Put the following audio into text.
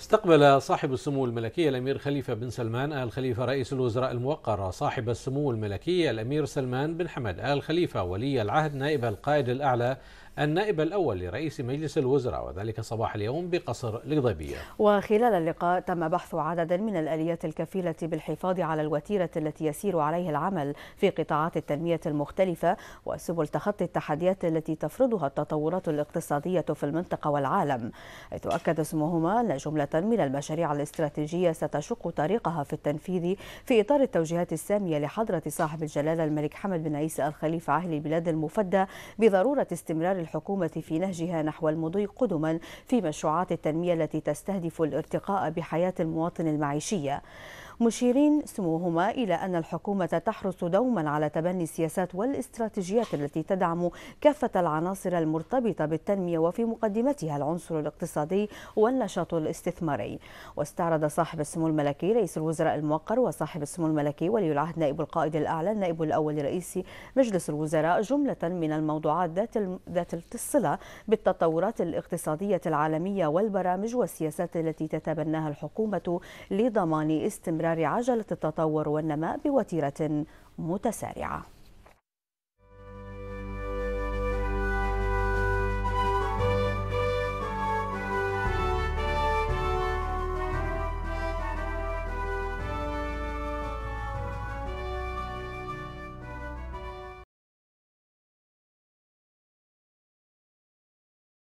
استقبل صاحب السمو الملكي الأمير خليفة بن سلمان آل خليفة رئيس الوزراء الموقر صاحب السمو الملكي الأمير سلمان بن حمد آل خليفة ولي العهد نائب القائد الأعلى النائب الأول لرئيس مجلس الوزراء وذلك صباح اليوم بقصر القضيبية وخلال اللقاء تم بحث عدد من الآليات الكفيلة بالحفاظ على الوتيرة التي يسير عليها العمل في قطاعات التنمية المختلفة وسبل تخطي التحديات التي تفرضها التطورات الاقتصادية في المنطقة والعالم حيث أكد اسمهما أن جملة من المشاريع الاستراتيجية ستشق طريقها في التنفيذ في إطار التوجيهات السامية لحضرة صاحب الجلالة الملك حمد بن عيسى الخليفة عاهل البلاد المفدى بضرورة استمرار الحكومة في نهجها نحو المضي قدما في مشروعات التنمية التي تستهدف الارتقاء بحياة المواطن المعيشية مشيرين سموهما إلى أن الحكومة تحرص دوما على تبني السياسات والاستراتيجيات التي تدعم كافة العناصر المرتبطة بالتنمية وفي مقدمتها العنصر الاقتصادي والنشاط الاستثماري واستعرض صاحب السمو الملكي رئيس الوزراء الموقر وصاحب السمو الملكي ولي العهد نائب القائد الأعلى النائب الأول رئيس مجلس الوزراء جملة من الموضوعات ذات ذات الصلة بالتطورات الاقتصادية العالمية والبرامج والسياسات التي تتبناها الحكومة لضمان استمرار استمرار عجلة التطور والنماء بوتيرة متسارعة